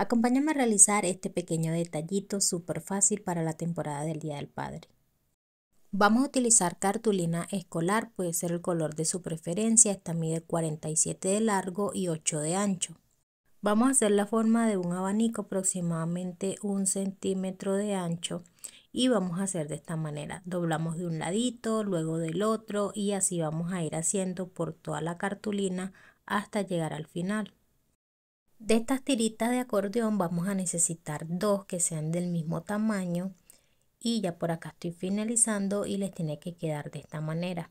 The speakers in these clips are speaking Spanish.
Acompáñame a realizar este pequeño detallito súper fácil para la temporada del Día del Padre. Vamos a utilizar cartulina escolar, puede ser el color de su preferencia, esta mide 47 de largo y 8 de ancho. Vamos a hacer la forma de un abanico aproximadamente un centímetro de ancho y vamos a hacer de esta manera. Doblamos de un ladito, luego del otro y así vamos a ir haciendo por toda la cartulina hasta llegar al final. De estas tiritas de acordeón vamos a necesitar dos que sean del mismo tamaño y ya por acá estoy finalizando y les tiene que quedar de esta manera.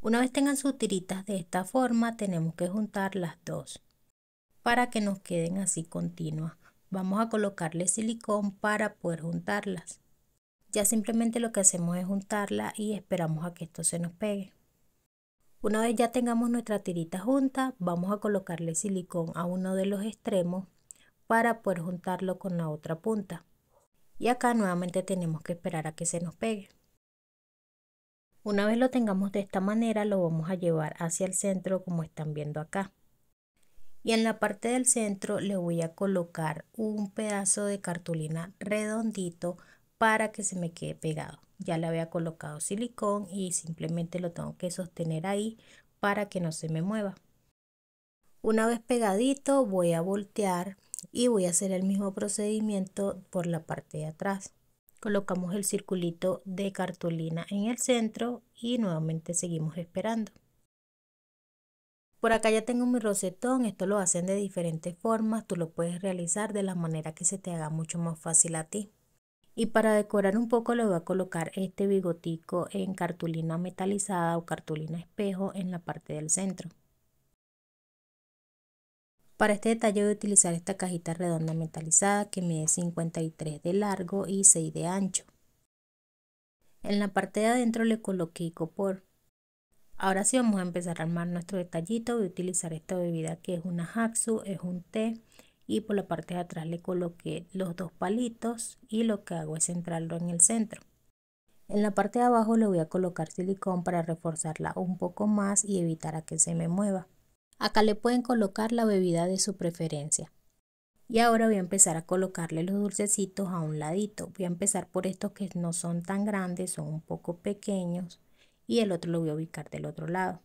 Una vez tengan sus tiritas de esta forma tenemos que juntar las dos para que nos queden así continuas. Vamos a colocarle silicón para poder juntarlas. Ya simplemente lo que hacemos es juntarla y esperamos a que esto se nos pegue. Una vez ya tengamos nuestra tirita junta, vamos a colocarle silicón a uno de los extremos para poder juntarlo con la otra punta. Y acá nuevamente tenemos que esperar a que se nos pegue. Una vez lo tengamos de esta manera, lo vamos a llevar hacia el centro como están viendo acá. Y en la parte del centro le voy a colocar un pedazo de cartulina redondito para que se me quede pegado. Ya le había colocado silicón y simplemente lo tengo que sostener ahí para que no se me mueva. Una vez pegadito voy a voltear y voy a hacer el mismo procedimiento por la parte de atrás. Colocamos el circulito de cartulina en el centro y nuevamente seguimos esperando. Por acá ya tengo mi rosetón, esto lo hacen de diferentes formas, tú lo puedes realizar de la manera que se te haga mucho más fácil a ti y para decorar un poco le voy a colocar este bigotico en cartulina metalizada o cartulina espejo en la parte del centro. Para este detalle voy a utilizar esta cajita redonda metalizada que mide 53 de largo y 6 de ancho. En la parte de adentro le coloqué copor. Ahora sí vamos a empezar a armar nuestro detallito. Voy a utilizar esta bebida que es una Haxu, es un té y por la parte de atrás le coloqué los dos palitos y lo que hago es centrarlo en el centro. En la parte de abajo le voy a colocar silicón para reforzarla un poco más y evitar a que se me mueva. Acá le pueden colocar la bebida de su preferencia. Y ahora voy a empezar a colocarle los dulcecitos a un ladito. Voy a empezar por estos que no son tan grandes, son un poco pequeños. Y el otro lo voy a ubicar del otro lado.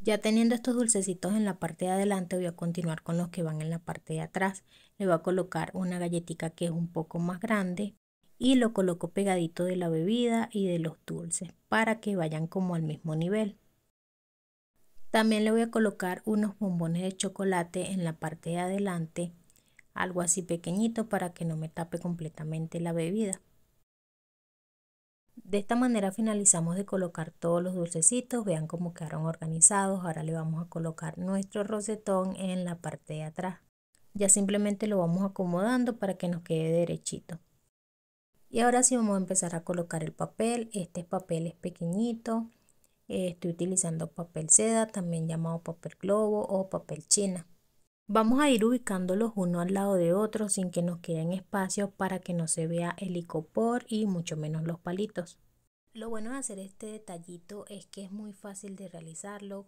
Ya teniendo estos dulcecitos en la parte de adelante, voy a continuar con los que van en la parte de atrás. Le voy a colocar una galletita que es un poco más grande y lo coloco pegadito de la bebida y de los dulces para que vayan como al mismo nivel. También le voy a colocar unos bombones de chocolate en la parte de adelante, algo así pequeñito para que no me tape completamente la bebida. De esta manera finalizamos de colocar todos los dulcecitos, vean cómo quedaron organizados. Ahora le vamos a colocar nuestro rosetón en la parte de atrás. Ya simplemente lo vamos acomodando para que nos quede derechito. Y ahora sí vamos a empezar a colocar el papel. Este papel es pequeñito. Eh, estoy utilizando papel seda, también llamado papel globo o papel china. Vamos a ir ubicándolos uno al lado de otro sin que nos queden espacios para que no se vea el icopor y mucho menos los palitos. Lo bueno de hacer este detallito es que es muy fácil de realizarlo.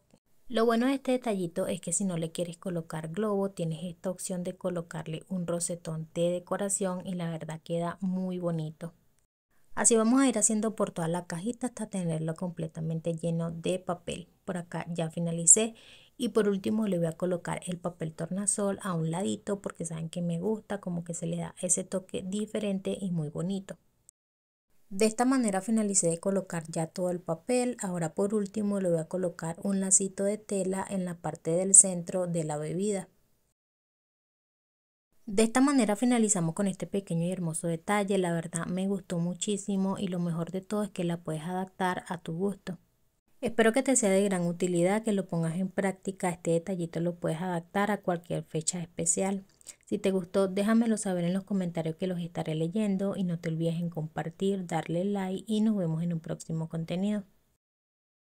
Lo bueno de este detallito es que si no le quieres colocar globo, tienes esta opción de colocarle un rosetón de decoración y la verdad queda muy bonito. Así vamos a ir haciendo por toda la cajita hasta tenerlo completamente lleno de papel. Por acá ya finalicé y por último le voy a colocar el papel tornasol a un ladito porque saben que me gusta, como que se le da ese toque diferente y muy bonito. De esta manera finalicé de colocar ya todo el papel. Ahora por último le voy a colocar un lacito de tela en la parte del centro de la bebida. De esta manera finalizamos con este pequeño y hermoso detalle. La verdad me gustó muchísimo y lo mejor de todo es que la puedes adaptar a tu gusto. Espero que te sea de gran utilidad, que lo pongas en práctica. Este detallito lo puedes adaptar a cualquier fecha especial. Si te gustó, déjamelo saber en los comentarios que los estaré leyendo y no te olvides en compartir, darle like y nos vemos en un próximo contenido.